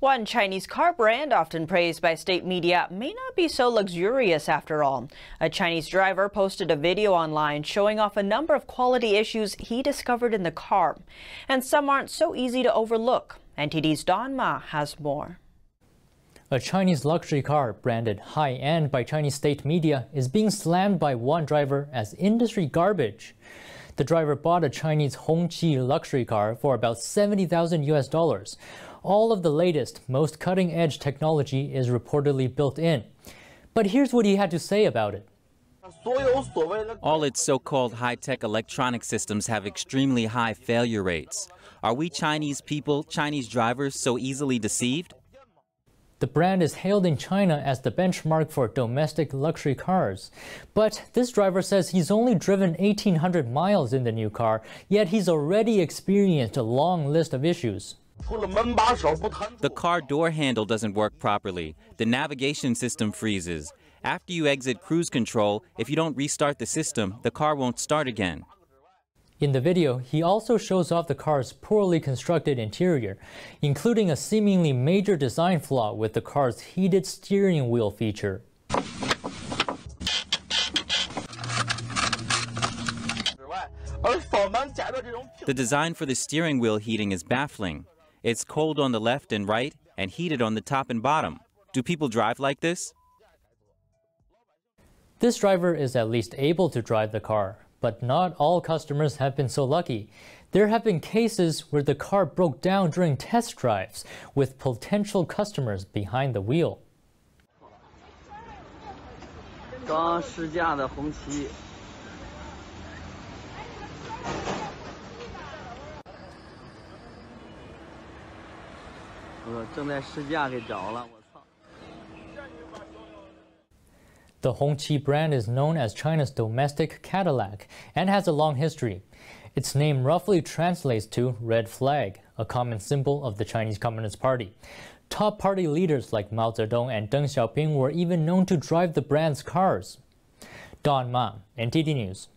One Chinese car brand, often praised by state media, may not be so luxurious after all. A Chinese driver posted a video online showing off a number of quality issues he discovered in the car. And some aren't so easy to overlook. NTD's Don Ma has more. A Chinese luxury car branded high end by Chinese state media is being slammed by one driver as industry garbage. The driver bought a Chinese Hongqi luxury car for about 70,000 US dollars, all of the latest, most cutting edge technology is reportedly built in. But here's what he had to say about it. All its so called high tech electronic systems have extremely high failure rates. Are we Chinese people, Chinese drivers, so easily deceived? The brand is hailed in China as the benchmark for domestic luxury cars. But this driver says he's only driven 1,800 miles in the new car, yet he's already experienced a long list of issues. The car door handle doesn't work properly. The navigation system freezes. After you exit cruise control, if you don't restart the system, the car won't start again. In the video, he also shows off the car's poorly constructed interior, including a seemingly major design flaw with the car's heated steering wheel feature. The design for the steering wheel heating is baffling. It's cold on the left and right and heated on the top and bottom. Do people drive like this? This driver is at least able to drive the car, but not all customers have been so lucky. There have been cases where the car broke down during test drives, with potential customers behind the wheel. 刚试驾的红旗 The Hongqi brand is known as China's domestic Cadillac and has a long history. Its name roughly translates to red flag, a common symbol of the Chinese Communist Party. Top party leaders like Mao Zedong and Deng Xiaoping were even known to drive the brand's cars. Don Ma, NTD News.